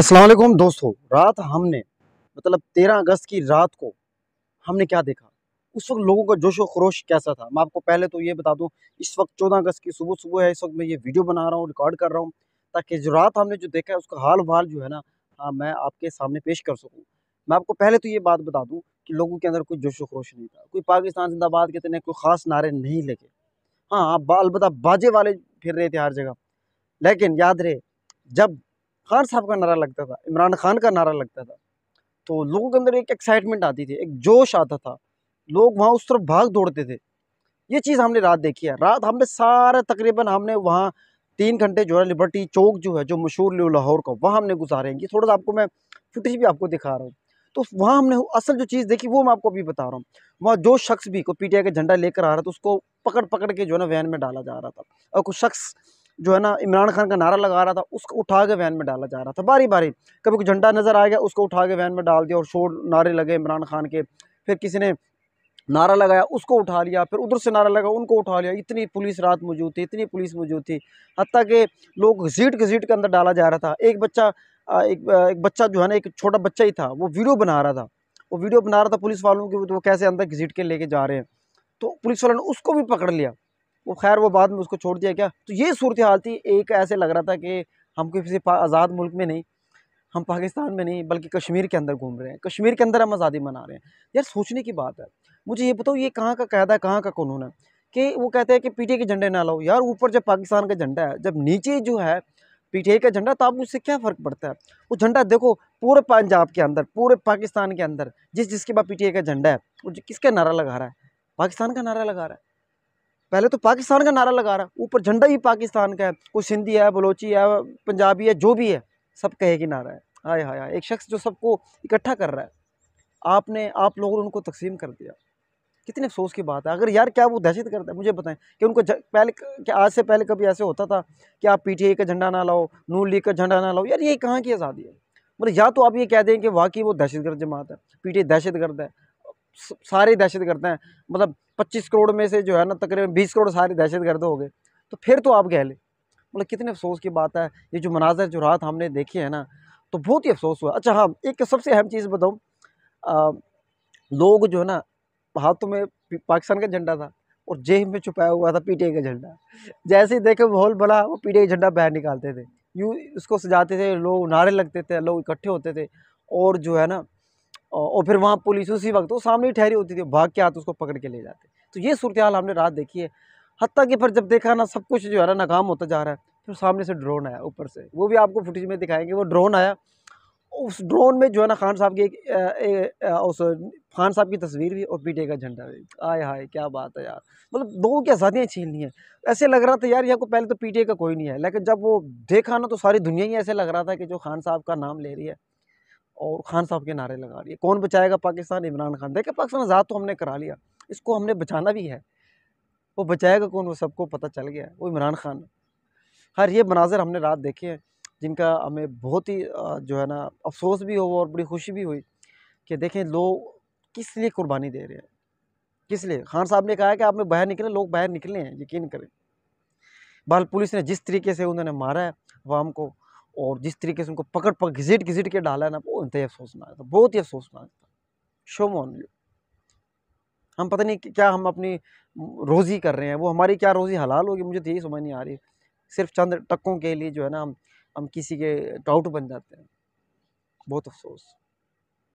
السلام علیکم دوستو رات ہم نے مطلب تیرہ اگست کی رات کو ہم نے کیا دیکھا اس وقت لوگوں کا جوش و خروش کیسا تھا میں آپ کو پہلے تو یہ بتا دوں اس وقت چودہ اگست کی صبح صبح ہے اس وقت میں یہ ویڈیو بنا رہا ہوں ریکارڈ کر رہا ہوں تاکہ جو رات ہم نے جو دیکھا ہے اس کا حال و حال جو ہے نا ہاں میں آپ کے سامنے پیش کر سکوں میں آپ کو پہلے تو یہ بات بتا دوں کہ لوگوں کے اندر کوئی جوش و خروش نہیں تھا کوئی پاکستان زندہ باد ہیں کوئی خاص نعرے نہیں لگے ہاں البتہ باجے والے پھر رہے تھے ہر جگہ لیکن یاد رہے جب خان صاحب کا نعرہ لگتا تھا عمران خان کا نعرہ لگتا تھا تو لوگوں کے اندر ایک ایکسائٹمنٹ آتی تھی ایک جوش آتا تھا لوگ وہاں اس طرف بھاگ دوڑتے تھے یہ چیز ہم نے رات دیکھی ہے رات ہم نے سارا تقریباً ہم نے وہاں تین گھنٹے جو ہے لبرٹی چوک جو ہے جو مشہور لو لاہور کا وہاں ہم نے گزارے ہیں یہ تھوڑا سا آپ کو میں فوٹیج بھی آپ کو دکھا رہا ہوں تو وہاں ہم نے اصل جو چیز دیکھی وہ میں آپ کو ابھی بتا رہا ہوں وہاں جو شخص بھی کوئی پی ٹی آئی کا جھنڈا لے کر آ رہا تھا اس کو پکڑ پکڑ کے جو ہے نا وین میں ڈالا جا رہا تھا اور کچھ شخص جو ہے نا عمران خان کا نعرہ لگا رہا تھا اس کو اٹھا کے وین میں ڈالا جا رہا تھا باری باری کبھی کوئی جھنڈا نظر آ گیا اس کو اٹھا کے وین میں ڈال دیا اور شور نعرے لگے عمران خان کے پھر کسی نے نعرہ لگایا اس کو اٹھا لیا پھر ادھر سے نعرہ لگا ان کو اٹھا لیا اتنی پولیس رات موجود تھی اتنی پولیس موجود تھی حتیٰ کہ لوگ گھسیٹ گھسیٹ کے اندر ڈالا جا رہا تھا ایک بچہ ایک ایک بچہ جو ہے نا ایک چھوٹا بچہ ہی تھا وہ ویڈیو بنا رہا تھا وہ ویڈیو بنا رہا تھا پولیس والوں کی وہ کیسے اندر گھسیٹ کے لے کے جا رہے ہیں تو پولیس والوں نے اس کو بھی پکڑ لیا وہ خیر وہ بعد میں اس کو چھوڑ دیا کیا تو یہ صورتحال تھی ایک ایسے لگ رہا تھا کہ ہم کسی آزاد ملک میں نہیں ہم پاکستان میں نہیں بلکہ کشمیر کے اندر گھوم رہے ہیں کشمیر کے اندر ہم آزادی منا رہے ہیں یار سوچنے کی بات ہے مجھے یہ بتاؤ یہ کہاں کا قاعدہ ہے کہاں کا قانون ہے کہ وہ کہتے ہیں کہ پی ٹی کے جھنڈے نہ لاؤ یار اوپر جب پاکستان کا جھنڈا ہے جب نیچے جو ہے پی ٹی آئی کا جھنڈا تو اب اس سے کیا فرق پڑتا ہے وہ جھنڈا دیکھو پورے پنجاب کے اندر پورے پاکستان کے اندر جس جس کے بعد پی ٹی آئی کا جھنڈا ہے وہ کس کا نعرہ لگا رہا ہے پاکستان کا نعرہ لگا رہا ہے پہلے تو پاکستان کا نعرہ لگا رہا ہے اوپر جھنڈا ہی پاکستان کا ہے کوئی سندھی ہے بلوچی ہے پنجابی ہے جو بھی ہے سب کہے کہ نعرہ ہے ہائے ہائے ایک شخص جو سب کو اکٹھا کر رہا ہے آپ نے آپ لوگوں نے ان کو تقسیم کر دیا کتنے افسوس کی بات ہے اگر یار کیا وہ دہشت گرد ہے مجھے بتائیں کہ ان کو پہلے کہ آج سے پہلے کبھی ایسے ہوتا تھا کہ آپ پی ٹی آئی کا جھنڈا نہ لاؤ نون لیگ کا جھنڈا نہ لاؤ یار یہ کہاں کی آزادی ہے مطلب یا تو آپ یہ کہہ دیں کہ واقعی وہ دہشت گرد جماعت ہے پی ٹی اے دہشت گرد ہے سارے دہشت گرد ہیں مطلب پچیس کروڑ میں سے جو ہے نا تقریباً بیس کروڑ سارے دہشت گرد ہو گئے تو پھر تو آپ کہہ لیں مطلب کتنے افسوس کی بات ہے یہ جو مناظر جو رات ہم نے دیکھی ہے نا تو بہت ہی افسوس ہوا اچھا ہاں ایک سب سے اہم چیز بتاؤں لوگ جو ہے نا ہاتھوں میں پاکستان کا جھنڈا تھا اور جیب میں چھپایا ہوا تھا پی ٹی آئی کا جھنڈا جیسے دیکھے ماحول بھلا وہ پی ٹی آئی جھنڈا باہر نکالتے تھے یوں اس کو سجاتے تھے لوگ نعرے لگتے تھے لوگ اکٹھے ہوتے تھے اور جو ہے نا اور پھر وہاں پولیس اسی وقت وہ سامنے ہی ٹھہری ہوتی تھی بھاگ کے آتے اس کو پکڑ کے لے جاتے تو یہ صورتحال ہم نے رات دیکھی ہے حتیٰ کہ پھر جب دیکھا نا سب کچھ جو ہے نا ناکام ہوتا جا رہا ہے پھر سامنے سے ڈرون آیا اوپر سے وہ بھی آپ کو فوٹیج میں دکھائیں گے وہ ڈرون آیا اس ڈرون میں جو ہے نا خان صاحب کی ایک اس خان صاحب کی تصویر بھی اور پیٹے کا جھنڈا بھی آئے ہائے کیا بات ہے یار مطلب دونوں کی آزادیاں چھیننی ہیں ایسے لگ رہا تھا یار یہاں کو پہلے تو پی ٹی کا کوئی نہیں ہے لیکن جب وہ دیکھا نا تو ساری دنیا ہی ایسے لگ رہا تھا کہ جو خان صاحب کا نام لے رہی ہے اور خان صاحب کے نعرے لگا لیے کون بچائے گا پاکستان عمران خان دیکھے پاکستان آزاد تو ہم نے کرا لیا اس کو ہم نے بچانا بھی ہے وہ بچائے گا کون وہ سب کو پتہ چل گیا ہے وہ عمران خان ہر یہ مناظر ہم نے رات دیکھے ہیں جن کا ہمیں بہت ہی جو ہے نا افسوس بھی ہوا اور بڑی خوشی بھی ہوئی کہ دیکھیں لوگ کس لیے قربانی دے رہے ہیں کس لیے خان صاحب نے کہا ہے کہ آپ نے باہر نکلے لوگ باہر نکلے ہیں یقین کریں بال پولیس نے جس طریقے سے انہوں نے مارا ہے عوام کو اور جس طریقے سے ان کو پکڑ پکزٹ گھزٹ کے ڈالا ہے نا وہ انتہائی افسوس تھا بہت ہی افسوس تھا شو مولیو ہم پتہ نہیں کیا ہم اپنی روزی کر رہے ہیں وہ ہماری کیا روزی حلال ہوگی مجھے تو یہی سمجھ نہیں آ رہی ہے صرف چند ٹکوں کے لیے جو ہے نا ہم ہم کسی کے ٹاؤٹ بن جاتے ہیں بہت افسوس